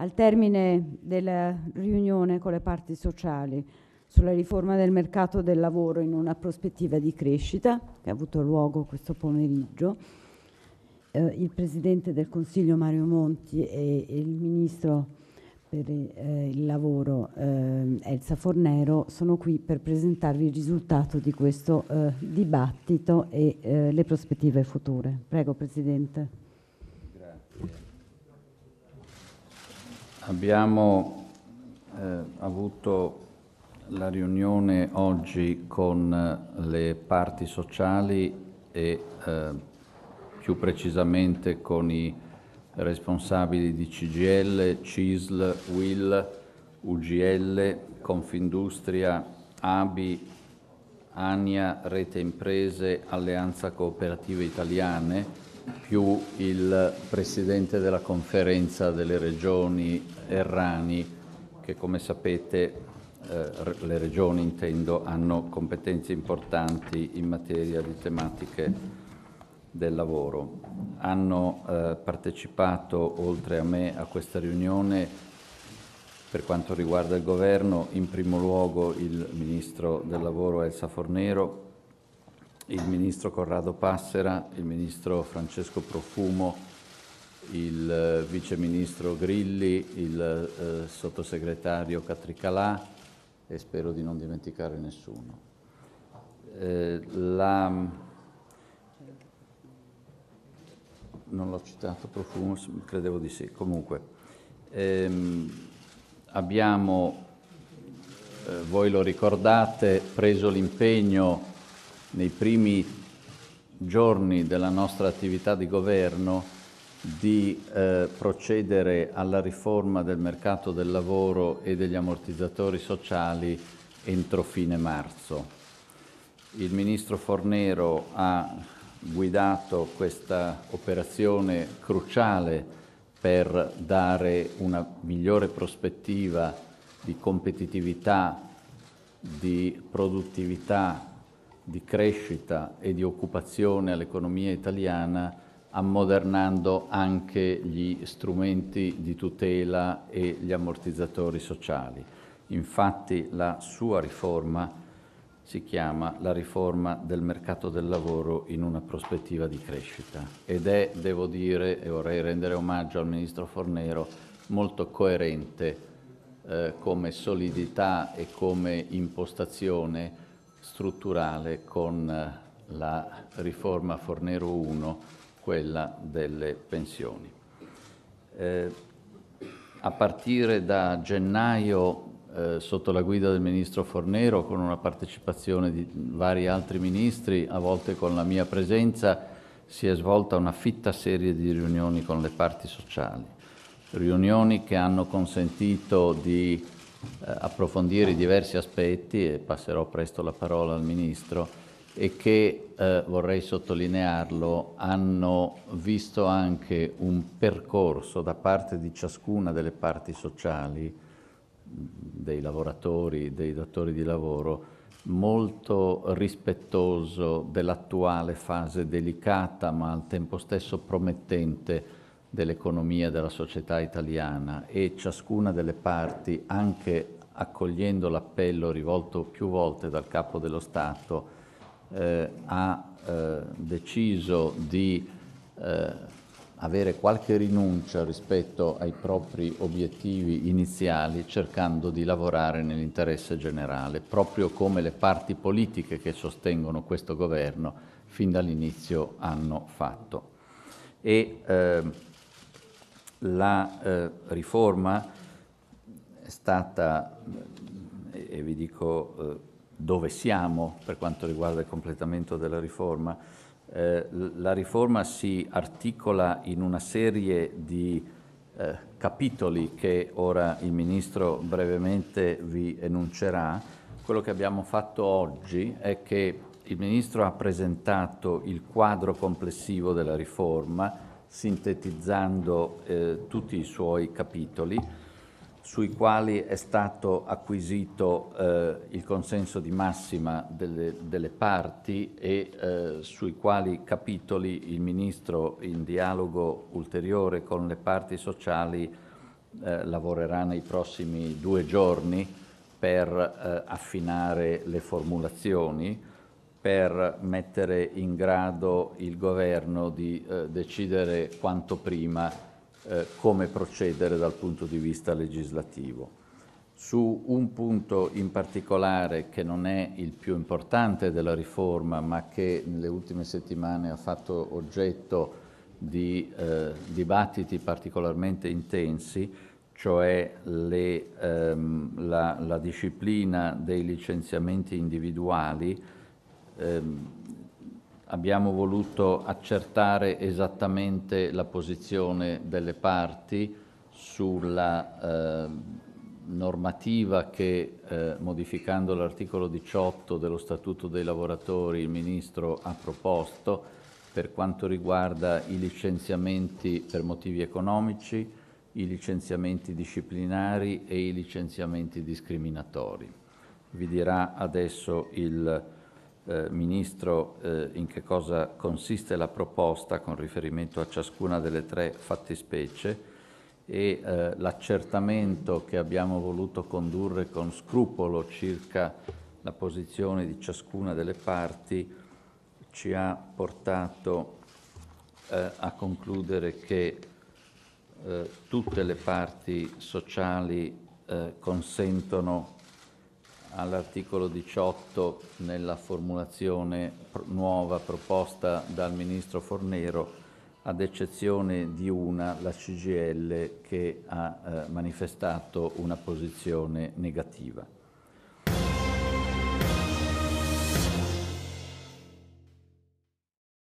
al termine della riunione con le parti sociali sulla riforma del mercato del lavoro in una prospettiva di crescita che ha avuto luogo questo pomeriggio. Eh, il Presidente del Consiglio Mario Monti e, il Ministro per eh, il lavoro eh, Elsa Fornero sono qui per presentarvi il risultato di questo eh, dibattito e eh, le prospettive future. Prego Presidente. Grazie. Abbiamo eh, avuto la riunione oggi con eh, le parti sociali e eh, più precisamente con i responsabili di CGL, CISL, WIL, UGL, Confindustria, ABI, ANIA, Rete Imprese, Alleanza Cooperative Italiane più il presidente della conferenza delle regioni Errani, che come sapete eh, le regioni intendo hanno competenze importanti in materia di tematiche del lavoro. Hanno eh, partecipato oltre a me a questa riunione per quanto riguarda il governo in primo luogo il ministro del lavoro Elsa Fornero il ministro Corrado Passera, il ministro Francesco Profumo, il eh, vice ministro Grilli, il eh, sottosegretario Catricalà e spero di non dimenticare nessuno. Eh, la... Mm, non l'ho citato Profumo, credevo di sì. Comunque, ehm, abbiamo, eh, voi lo ricordate, preso l'impegno nei primi giorni della nostra attività di governo di eh, procedere alla riforma del mercato del lavoro e degli ammortizzatori sociali entro fine marzo. Il ministro Fornero ha guidato questa operazione cruciale per dare una migliore prospettiva di competitività, di produttività di crescita e di occupazione all'economia italiana ammodernando anche gli strumenti di tutela e gli ammortizzatori sociali. Infatti la sua riforma si chiama la riforma del mercato del lavoro in una prospettiva di crescita ed è, devo dire, e vorrei rendere omaggio al Ministro Fornero, molto coerente eh, come solidità e come impostazione strutturale con eh, la riforma Fornero 1, quella delle pensioni. Eh, a partire da gennaio, eh, sotto la guida del ministro Fornero, con una partecipazione di vari altri ministri, a volte con la mia presenza, si è svolta una fitta serie di riunioni con le parti sociali, riunioni che hanno consentito di eh, approfondire diversi aspetti e passerò presto la parola al Ministro e che, eh, vorrei sottolinearlo, hanno visto anche un percorso da parte di ciascuna delle parti sociali, dei lavoratori, dei datori di lavoro, molto rispettoso dell'attuale fase delicata ma al tempo stesso promettente dell'economia della società italiana e ciascuna delle parti, anche accogliendo l'appello rivolto più volte dal Capo dello Stato, eh, ha eh, deciso di eh, avere qualche rinuncia rispetto ai propri obiettivi iniziali cercando di lavorare nell'interesse generale, proprio come le parti politiche che sostengono questo governo fin dall'inizio hanno fatto. E, ehm, la eh, riforma è stata, e vi dico eh, dove siamo per quanto riguarda il completamento della riforma, eh, la riforma si articola in una serie di eh, capitoli che ora il Ministro brevemente vi enuncerà. Quello che abbiamo fatto oggi è che il Ministro ha presentato il quadro complessivo della riforma, sintetizzando eh, tutti i suoi capitoli, sui quali è stato acquisito eh, il consenso di massima delle, delle parti e eh, sui quali capitoli il Ministro, in dialogo ulteriore con le parti sociali, eh, lavorerà nei prossimi due giorni per eh, affinare le formulazioni per mettere in grado il governo di eh, decidere quanto prima eh, come procedere dal punto di vista legislativo. Su un punto in particolare che non è il più importante della riforma ma che nelle ultime settimane ha fatto oggetto di eh, dibattiti particolarmente intensi, cioè le, ehm, la, la disciplina dei licenziamenti individuali, ehm, abbiamo voluto accertare esattamente la posizione delle parti sulla eh, normativa che, eh, modificando l'articolo 18 dello Statuto dei lavoratori, il Ministro ha proposto per quanto riguarda i licenziamenti per motivi economici, i licenziamenti disciplinari e i licenziamenti discriminatori. Vi dirà adesso il eh, Ministro, eh, in che cosa consiste la proposta con riferimento a ciascuna delle tre fattispecie e eh, l'accertamento che abbiamo voluto condurre con scrupolo circa la posizione di ciascuna delle parti ci ha portato eh, a concludere che eh, tutte le parti sociali eh, consentono all'articolo 18 nella formulazione nuova proposta dal Ministro Fornero, ad eccezione di una, la CGL, che ha eh, manifestato una posizione negativa.